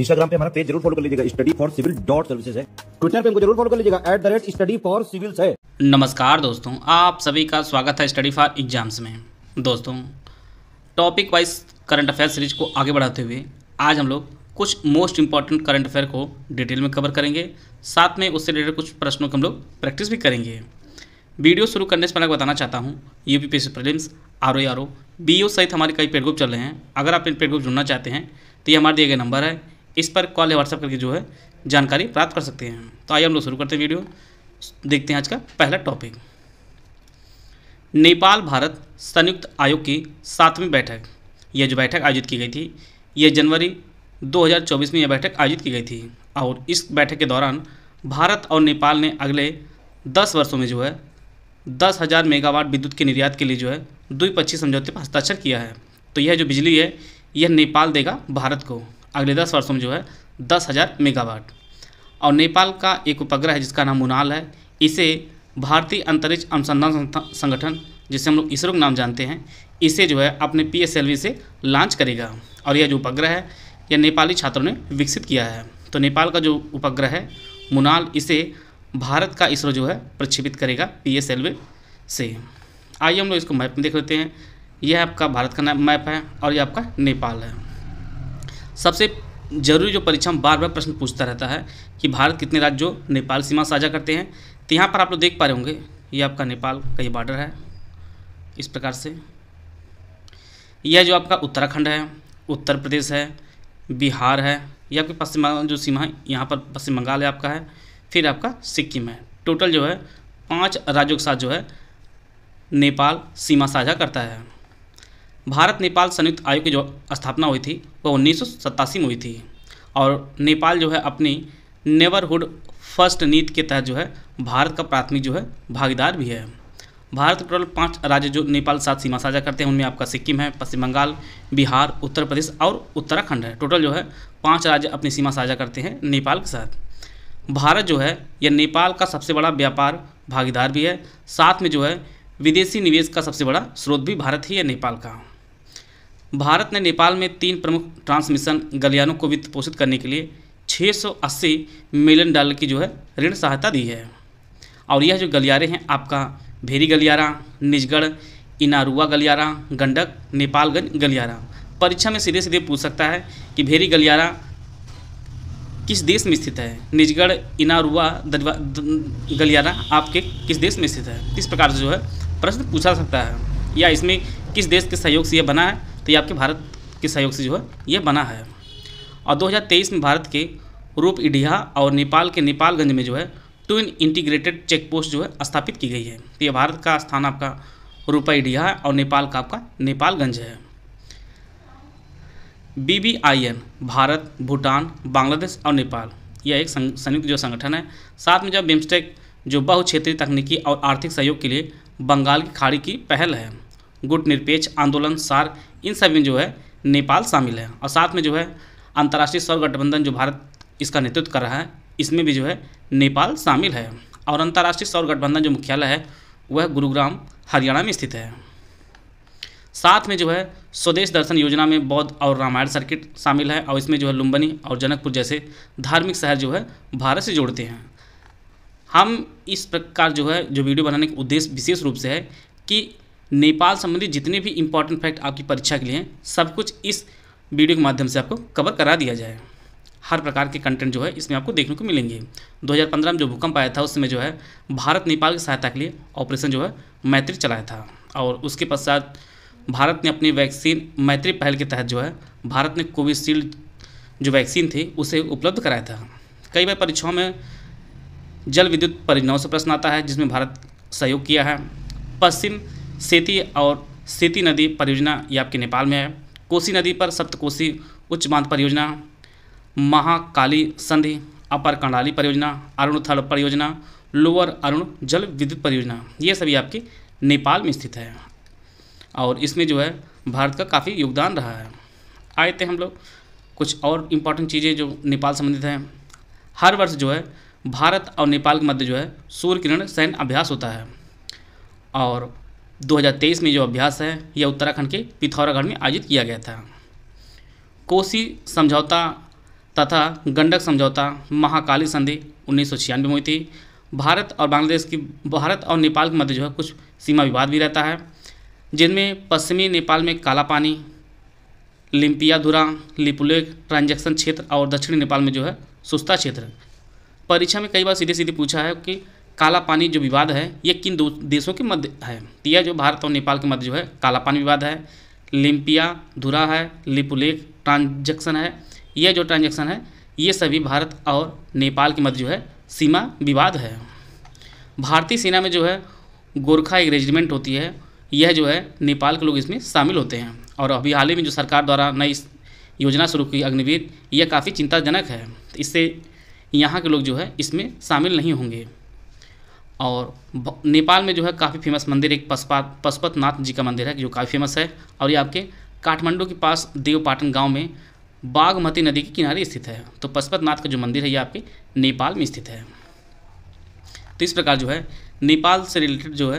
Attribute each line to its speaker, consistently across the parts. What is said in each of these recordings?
Speaker 1: Instagram पे हमारा page जरूर फॉलो कर लीजिएगा study for civil dot services है ट्विटर पे हमको जरूर फॉलो कर लीजिएगा at the rate study for civil है नमस्कार दोस्तों आप सभी का स्वागत है स्टडी फॉर एग्जाम्स में दोस्तों topic wise current affair series को आगे बढ़ाते हुए आज हम लोग कुछ मोस्ट इंपॉर्टेंट करंट अफेयर को डिटेल में कवर करेंगे साथ में उससे रिलेटेड कुछ प्रश्नों को हम लोग प्रैक्टिस भी करेंगे वीडियो शुरू करने से पहले बताना चाहता हूँ U P P C prelims R O R O B O सहित हमारे कई पेड ग्रुप चल रहे हैं अगर आप इन पेड ग्रुप जुड़ना चाहते हैं तो ये हमारे दिए गए नंबर है इस पर कॉल या व्हाट्सअप करके जो है जानकारी प्राप्त कर सकते हैं तो आइए हम लोग शुरू करते हैं वीडियो देखते हैं आज का पहला टॉपिक नेपाल भारत संयुक्त आयोग की सातवीं बैठक यह जो बैठक आयोजित की गई थी यह जनवरी 2024 में यह बैठक आयोजित की गई थी और इस बैठक के दौरान भारत और नेपाल ने अगले 10 वर्षों में जो है दस हज़ार मेगावाट विद्युत के निर्यात के लिए जो है द्विपक्षीय समझौते पर हस्ताक्षर किया है तो यह जो बिजली है यह नेपाल देगा भारत को अगले दस वर्षों में जो है दस हज़ार मेगावाट और नेपाल का एक उपग्रह है जिसका नाम मुनाल है इसे भारतीय अंतरिक्ष अनुसंधान संगठन जिसे हम लोग इसरो के नाम जानते हैं इसे जो है अपने पी से लॉन्च करेगा और यह जो उपग्रह है यह नेपाली छात्रों ने विकसित किया है तो नेपाल का जो उपग्रह है मुनाल इसे भारत का इसरो जो है प्रक्षेपित करेगा पी से आइए हम लोग इसको मैप में देख लेते हैं यह आपका भारत का मैप है और यह आपका नेपाल है सबसे जरूरी जो परीक्षा में बार बार प्रश्न पूछता रहता है कि भारत कितने राज्यों नेपाल सीमा साझा करते हैं तो यहाँ पर आप लोग देख पा रहे होंगे ये आपका नेपाल का ये बॉर्डर है इस प्रकार से यह जो आपका उत्तराखंड है उत्तर प्रदेश है बिहार है या आपके पश्चिम बंगाल जो सीमा है यहाँ पर पश्चिम बंगाल है आपका है फिर आपका सिक्किम है टोटल जो है पांच राज्यों के साथ जो है नेपाल सीमा साझा करता है भारत नेपाल संयुक्त आयोग की जो स्थापना हुई थी वो उन्नीस में हुई थी और नेपाल जो है अपनी नेबरहुड फर्स्ट नीति के तहत जो है भारत का प्राथमिक जो है भागीदार भी है भारत टोटल पाँच राज्य जो नेपाल साथ सीमा साझा करते हैं उनमें आपका सिक्किम है पश्चिम बंगाल बिहार उत्तर प्रदेश और उत्तराखंड है टोटल जो है पाँच राज्य अपनी सीमा साझा करते हैं नेपाल के साथ भारत जो है यह नेपाल का सबसे बड़ा व्यापार भागीदार भी है साथ में जो है विदेशी निवेश का सबसे बड़ा स्रोत भी भारत ही है नेपाल का भारत ने नेपाल में तीन प्रमुख ट्रांसमिशन गलियानों को वित्त पोषित करने के लिए 680 मिलियन डॉलर की जो है ऋण सहायता दी है और यह जो गलियारे हैं आपका भेरी गलियारा निजगढ़ इनारुआ गलियारा गंडक नेपालगंज गलियारा परीक्षा में सीधे सीधे पूछ सकता है कि भेरी गलियारा किस देश में स्थित है निजगढ़ इनारुआ गलियारा आपके किस देश में स्थित है इस प्रकार से जो है प्रश्न पूछा सकता है या इसमें किस देश के सहयोग से यह बना है तो ये आपके भारत के सहयोग से जो है ये बना है और 2023 में भारत के रूप इडिया और नेपाल के नेपालगंज में जो है ट्विन इंटीग्रेटेड चेक पोस्ट जो है स्थापित की गई है तो ये भारत का स्थान आपका रूपा इडिया है और नेपाल का आपका नेपालगंज है B B I N Bharat Bhutan Bangladesh और नेपाल यह एक संयुक्त जो संगठन है साथ में जब बिम्स्टेक जो बहुक्षेत्रीय तकनीकी और आर्थिक सहयोग के लिए बंगाल की खाड़ी की पहल है गुट निरपेक्ष आंदोलन सार इन सब में जो है नेपाल शामिल है और साथ में जो है अंतर्राष्ट्रीय गठबंधन जो भारत इसका नेतृत्व कर रहा है इसमें भी जो है नेपाल शामिल है और अंतर्राष्ट्रीय सौर गठबंधन जो मुख्यालय है वह गुरुग्राम हरियाणा में स्थित है साथ में जो है स्वदेश दर्शन योजना में बौद्ध और रामायण सर्किट शामिल है और इसमें जो है लुम्बनी और जनकपुर जैसे धार्मिक शहर जो है भारत से जोड़ते हैं हम इस प्रकार जो है जो वीडियो बनाने का उद्देश्य विशेष रूप से है कि नेपाल संबंधी जितने भी इंपॉर्टेंट फैक्ट आपकी परीक्षा के लिए हैं सब कुछ इस वीडियो के माध्यम से आपको कवर करा दिया जाए हर प्रकार के कंटेंट जो है इसमें आपको देखने को मिलेंगे 2015 में जो भूकंप आया था उसमें जो है भारत नेपाल की सहायता के लिए ऑपरेशन जो है मैत्री चलाया था और उसके पश्चात भारत ने अपनी वैक्सीन मैत्री पहल के तहत जो है भारत ने कोविशील्ड जो वैक्सीन थी उसे उपलब्ध कराया था कई बार परीक्षाओं में जल विद्युत परियोजनाओं से प्रश्न आता है जिसमें भारत सहयोग किया है पश्चिम सेती और सेती नदी परियोजना ये आपके नेपाल में है कोसी नदी पर सप्तकोसी उच्च बांध परियोजना महाकाली संधि अपर कर्णाली परियोजना अरुण थल परियोजना लोअर अरुण जल विद्युत परियोजना ये सभी आपकी नेपाल में स्थित है और इसमें जो है भारत का काफ़ी योगदान रहा है आए थे हम लोग कुछ और इम्पॉर्टेंट चीज़ें जो नेपाल संबंधित हैं हर वर्ष जो है भारत और नेपाल के मध्य जो है सूर्य किरण सैन्य अभ्यास होता है और 2023 में जो अभ्यास है यह उत्तराखंड के पिथौरागढ़ में आयोजित किया गया था कोसी समझौता तथा गंडक समझौता महाकाली संधि उन्नीस में हुई थी भारत और बांग्लादेश की भारत और नेपाल के मध्य जो है कुछ सीमा विवाद भी रहता है जिनमें पश्चिमी नेपाल में काला पानी लिम्पियाधुरा लिपुलेक ट्रांजेक्शन क्षेत्र और दक्षिणी नेपाल में जो है सुस्ता क्षेत्र परीक्षा में कई बार सीधे सीधे पूछा है कि काला पानी जो विवाद है ये किन दो देशों के मध्य है यह जो भारत और नेपाल के मध्य जो है काला पानी विवाद है लिम्पिया धुरा है लिपुलेख ट्रांजेक्शन है यह जो ट्रांजेक्शन है ये सभी भारत और नेपाल के मध्य जो है सीमा विवाद है भारतीय सेना में जो है गोरखा एक रेजिमेंट होती है यह जो है नेपाल के लोग इसमें शामिल होते हैं और अभी हाल ही में जो सरकार द्वारा नई योजना शुरू की अग्निवीर यह काफ़ी चिंताजनक है इससे यहाँ के लोग जो है इसमें शामिल नहीं होंगे और नेपाल में जो है काफ़ी फेमस मंदिर एक पशुपा पशुपतनाथ जी का मंदिर है जो काफ़ी फेमस है और ये आपके काठमांडू के पास देवपाटन गांव में बागमती नदी के किनारे स्थित है तो पशुपतनाथ का जो मंदिर है ये आपके नेपाल में स्थित है तो इस प्रकार जो है नेपाल से रिलेटेड जो है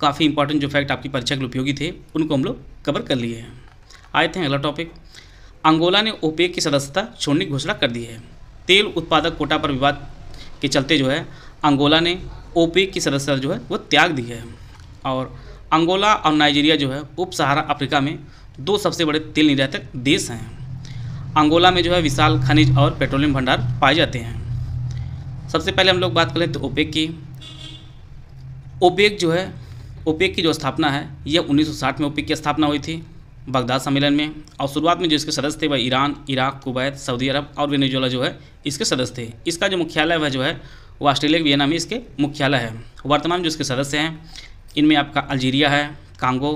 Speaker 1: काफ़ी इंपॉर्टेंट जो फैक्ट आपकी परीक्षा के लिए उपयोगी थे उनको हम लोग कवर कर लिए हैं आए थे अगला टॉपिक अंगोला ने ओपेक की सदस्यता छोड़ने की घोषणा कर दी है तेल उत्पादक कोटा पर विवाद के चलते जो है अंगोला ने ओपेक की सदस्यता जो है वो त्याग दी है और अंगोला और नाइजीरिया जो है उप सहारा अफ्रीका में दो सबसे बड़े तेल निर्यातक देश हैं अंगोला में जो है विशाल खनिज और पेट्रोलियम भंडार पाए जाते हैं सबसे पहले हम लोग बात करें तो ओपेक की ओपेक जो है ओपेक की जो स्थापना है यह 1960 में ओपेक की स्थापना हुई थी बगदाद सम्मेलन में और शुरुआत में जो इसके सदस्य थे वह Iran Iraq Kuwait Saudi Arab और वेनेजुएला जो है इसके सदस्य थे इसका जो मुख्यालय वह जो है वो ऑस्ट्रेलिया के वियना में इसके मुख्यालय है वर्तमान जो इसके सदस्य हैं इनमें आपका अल्जीरिया है Congo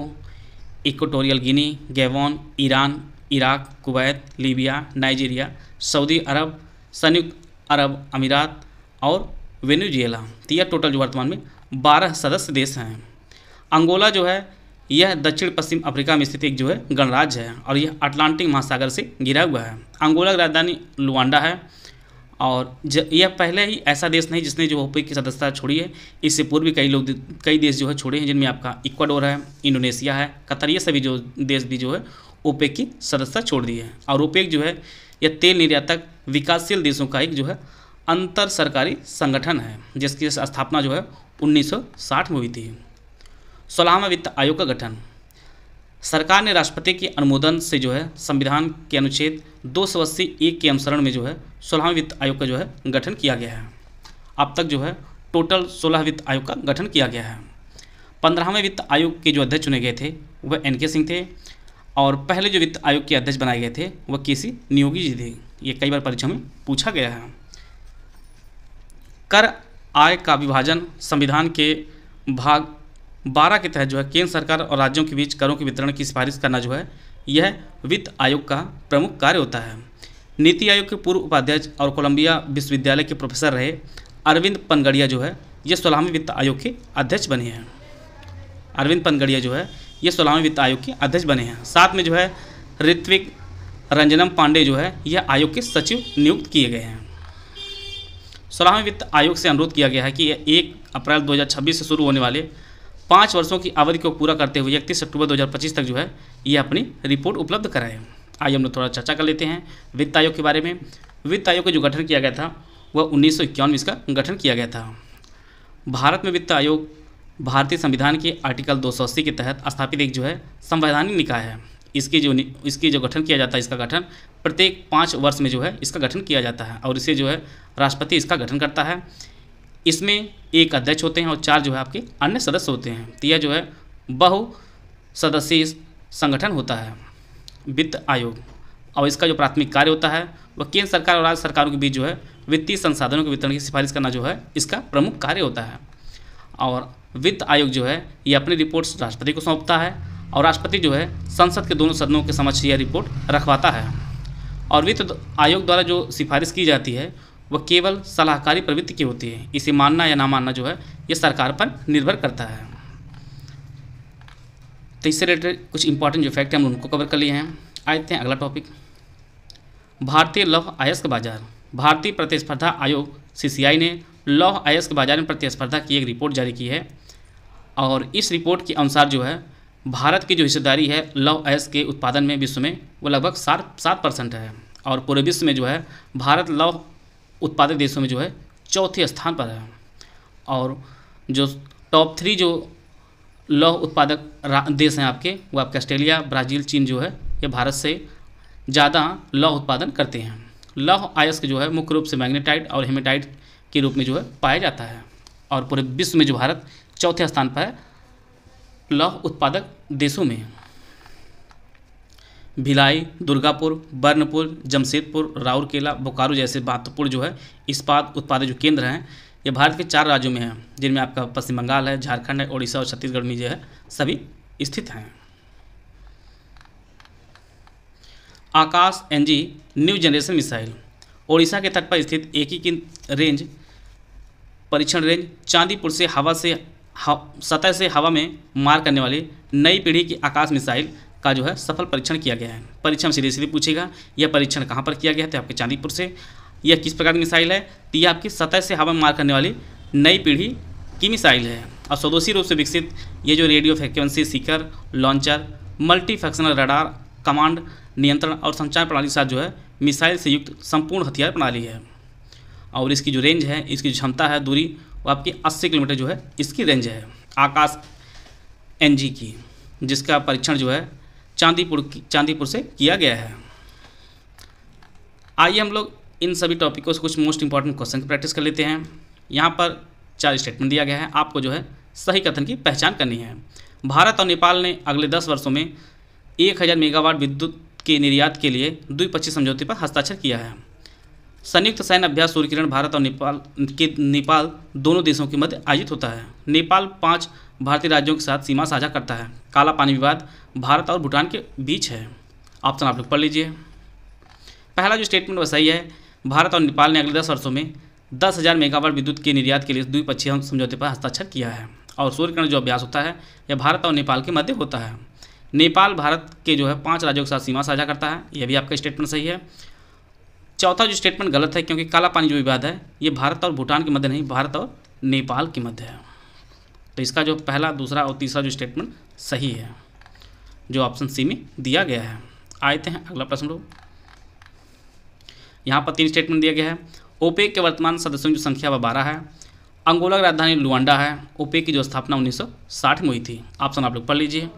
Speaker 1: Equatorial Guinea Gabon Iran Iraq Kuwait Libya Nigeria Saudi Arab संयुक्त अरब अमीरात और वेनेजुएला तो यह टोटल जो वर्तमान में बारह सदस्य देश हैं अंगोला जो है यह दक्षिण पश्चिम अफ्रीका में स्थित एक जो है गणराज्य है और यह अटलांटिक महासागर से घिरा हुआ है अंगोला की राजधानी लुआंडा है और यह पहले ही ऐसा देश नहीं जिसने जो ओपेक की सदस्यता छोड़ी है इससे पूर्व भी कई लोग कई देश जो है छोड़े हैं जिनमें आपका इक्वाडोर है इंडोनेशिया है कतर ये सभी जो देश भी जो है ओपेक की सदस्यता छोड़ दी है और ओपेक जो है यह तेल निर्यातक विकासशील देशों का एक जो है अंतर सरकारी संगठन है जिसकी स्थापना जो है उन्नीस में हुई थी सोलहवा वित्त आयोग का गठन सरकार ने राष्ट्रपति के अनुमोदन से जो है संविधान के अनुच्छेद दो सौ अस्सी एक के अनुसरण में जो है सोलहवें वित्त आयोग का जो है गठन किया गया है अब तक जो है टोटल सोलह वित्त आयोग का गठन किया गया है पंद्रहवें वित्त आयोग के जो अध्यक्ष चुने गए थे वह एन सिंह थे और पहले जो वित्त आयोग के अध्यक्ष बनाए गए थे वह के सी नियोगी जी थे ये कई बार परीक्षा में पूछा गया है कर आय का विभाजन संविधान के भाग बारह के तहत जो है केंद्र सरकार और राज्यों के बीच करों के वितरण की सिफारिश करना जो है यह वित्त आयोग का प्रमुख कार्य होता है नीति आयोग के पूर्व उपाध्यक्ष और कोलंबिया विश्वविद्यालय के प्रोफेसर रहे अरविंद पनगड़िया जो है ये सोलहवें वित्त आयोग के अध्यक्ष बने हैं अरविंद पनगड़िया जो है ये सोलहवें वित्त आयोग के अध्यक्ष बने हैं साथ में जो है ऋत्विक रंजनम पांडे जो है यह आयोग के सचिव नियुक्त किए गए हैं सोलहवें वित्त आयोग से अनुरोध किया गया है कि एक अप्रैल 2026 से शुरू होने वाले पाँच वर्षों की अवधि को पूरा करते हुए इकतीस अक्टूबर 2025 तक जो है यह अपनी रिपोर्ट उपलब्ध कराएँ आइए हम लोग थोड़ा चर्चा कर लेते हैं वित्त आयोग के बारे में वित्त आयोग का जो गठन किया गया था वह उन्नीस में इसका गठन किया गया था भारत में वित्त आयोग भारतीय संविधान के आर्टिकल दो के तहत स्थापित एक जो है संवैधानिक निकाय है इसके जो इसके जो गठन किया जाता है इसका गठन प्रत्येक पाँच वर्ष में जो है इसका गठन किया जाता है और इसे जो है राष्ट्रपति इसका गठन करता है इसमें एक अध्यक्ष होते हैं और चार जो है आपके अन्य सदस्य होते हैं तो यह जो है बहु सदस्यीय संगठन होता है वित्त आयोग और इसका जो प्राथमिक कार्य होता है वह केंद्र सरकार और राज्य सरकारों के बीच जो है वित्तीय संसाधनों के वितरण की सिफारिश करना जो है इसका प्रमुख कार्य होता है और वित्त आयोग जो है ये अपनी रिपोर्ट्स राष्ट्रपति को सौंपता है और राष्ट्रपति जो है संसद के दोनों सदनों के समक्ष यह रिपोर्ट रखवाता है और वित्त आयोग द्वारा जो सिफारिश की जाती है वह केवल सलाहकारी प्रवृत्ति की होती है इसे मानना या ना मानना जो है ये सरकार पर निर्भर करता है तो इससे रिलेटेड कुछ इंपॉर्टेंट जो फैक्ट हैं हम उनको कवर कर लिए हैं आते हैं अगला टॉपिक भारतीय लौह अयस्क बाजार भारतीय प्रतिस्पर्धा आयोग सी ने लौह अयस्क बाजार में प्रतिस्पर्धा की एक रिपोर्ट जारी की है और इस रिपोर्ट के अनुसार जो है भारत की जो हिस्सेदारी है लौह अयस्क के उत्पादन में विश्व में वो लगभग सात सात परसेंट है और पूरे विश्व में जो है भारत लौह उत्पादक देशों में जो है चौथे स्थान पर है और जो टॉप थ्री जो लौह उत्पादक देश हैं आपके वो आपके ऑस्ट्रेलिया ब्राज़ील चीन जो है ये भारत से ज़्यादा लौह उत्पादन करते हैं लौह आयस्क जो है मुख्य रूप से मैग्नेटाइट और हेमेटाइट के रूप में जो है पाया जाता है और पूरे विश्व में जो भारत चौथे स्थान पर है लौह उत्पादक देशों में भिलाई दुर्गापुर बर्नपुर जमशेदपुर राउरकेला बोकारो जैसे महत्वपूर्ण जो है इस्पात उत्पादक जो केंद्र हैं ये भारत के चार राज्यों में है जिनमें आपका पश्चिम बंगाल है झारखंड है उड़ीसा और छत्तीसगढ़ में जो है सभी स्थित हैं Akash NG new generation missile Odisha के तट पर स्थित एकीकृत रेंज परीक्षण रेंज चांदीपुर से हवा से सतह से हवा में मार करने वाली नई पीढ़ी की आकाश मिसाइल का जो है सफल परीक्षण किया गया है परीक्षण सीधे सीधे पूछेगा यह परीक्षण कहाँ पर किया गया था आपके चांदीपुर से यह किस प्रकार की मिसाइल है तो यह आपकी सतह से हवा मार करने वाली नई पीढ़ी की मिसाइल है और स्वदेशी रूप से विकसित ये जो radio frequency seeker launcher multi functional radar command नियंत्रण और संचार प्रणाली के साथ जो है मिसाइल से युक्त संपूर्ण हथियार प्रणाली है और इसकी जो रेंज है इसकी जो क्षमता है दूरी वो आपकी 80 किलोमीटर जो है इसकी रेंज है आकाश एनजी की जिसका परीक्षण जो है चांदीपुर की चांदीपुर से किया गया है आइए हम लोग इन सभी टॉपिकों से कुछ मोस्ट इंपॉर्टेंट क्वेश्चन की प्रैक्टिस कर लेते हैं यहाँ पर चार स्टेटमेंट दिया गया है आपको जो है सही कथन की पहचान करनी है भारत और नेपाल ने अगले दस वर्षों में एक हज़ार मेगावाट विद्युत के निर्यात के लिए द्विपक्षीय समझौते पर हस्ताक्षर किया है संयुक्त सैन्य अभ्यास सूर्यकिरण भारत और नेपाल के नेपाल दोनों देशों के मध्य आयोजित होता है नेपाल पांच भारतीय राज्यों के साथ सीमा साझा करता है काला पानी विवाद भारत और भूटान के बीच है ऑप्शन आप लोग पढ़ लीजिए पहला जो स्टेटमेंट वह सही है भारत और नेपाल ने अगले दस वर्षों में दस हज़ार मेगावाट विद्युत के निर्यात के लिए द्विपक्षीय समझौते पर हस्ताक्षर किया है और सूर्यकिरण जो अभ्यास होता है यह भारत और नेपाल के मध्य होता है नेपाल भारत के जो है पाँच राज्यों के साथ सीमा साझा करता है यह भी आपका स्टेटमेंट सही है चौथा जो स्टेटमेंट गलत है क्योंकि काला पानी जो विवाद है ये भारत और भूटान के मध्य नहीं भारत और नेपाल के मध्य है तो इसका जो पहला दूसरा और तीसरा जो स्टेटमेंट सही है जो ऑप्शन सी में दिया गया है आए थे हैं अगला प्रश्न लोग यहाँ पर तीन स्टेटमेंट दिया गया है ओपेक के वर्तमान सदस्यों की संख्या वह बारह है अंगोला की राजधानी लुआंडा है ओपेक की जो स्थापना 1960 में हुई थी ऑप्शन आप लोग पढ़ लीजिए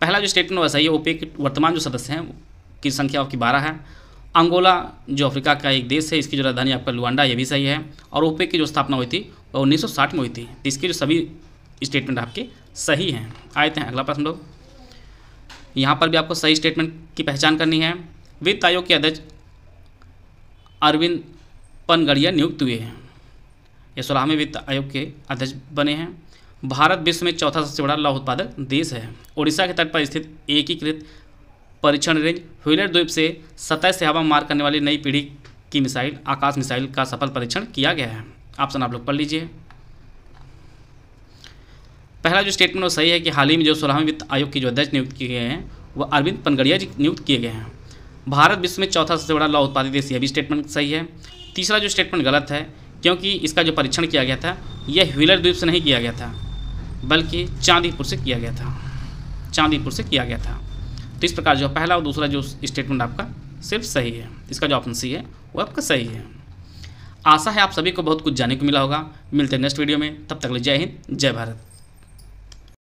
Speaker 1: पहला जो स्टेटमेंट वैसा ही है ओपेक वर्तमान जो सदस्य हैं की संख्या आपकी बारह है अंगोला जो अफ्रीका का एक देश है इसकी जो राजधानी आपका लुआंडा ये भी सही है और ओपेक की जो स्थापना हुई थी वह उन्नीस में हुई थी इसके जो सभी स्टेटमेंट आपके सही हैं आए थे अगला प्रश्न लोग यहाँ पर भी आपको सही स्टेटमेंट की पहचान करनी है वित्त आयोग के अध्यक्ष अरविंद पनगड़िया नियुक्त हुए हैं ये सोलहवें वित्त आयोग के अध्यक्ष बने हैं भारत विश्व में चौथा सबसे बड़ा लौह उत्पादक देश है उड़ीसा के तट पर स्थित एकीकृत परीक्षण रेंज हुलर द्वीप से सतह से हवा मार करने वाली नई पीढ़ी की मिसाइल आकाश मिसाइल का सफल परीक्षण किया गया है ऑप्शन आप, आप लोग पढ़ लीजिए पहला जो स्टेटमेंट वो सही है कि हाल ही में जो सोलहवें वित्त आयोग के जो अध्यक्ष नियुक्त किए गए हैं वो अरविंद पनगड़िया जी नियुक्त किए गए हैं भारत विश्व में चौथा सबसे बड़ा लॉ उत्पादित देश यह भी स्टेटमेंट सही है तीसरा जो स्टेटमेंट गलत है क्योंकि इसका जो परीक्षण किया गया था यह व्हीलर द्वीप से नहीं किया गया था बल्कि चांदीपुर से किया गया था चांदीपुर से किया गया था तो इस प्रकार जो पहला और दूसरा जो स्टेटमेंट आपका सिर्फ सही है इसका जो ऑप्शन सी है वो आपका सही है आशा है आप सभी को बहुत कुछ जानने को मिला होगा मिलते हैं नेक्स्ट वीडियो में तब तक ले जय हिंद जय भारत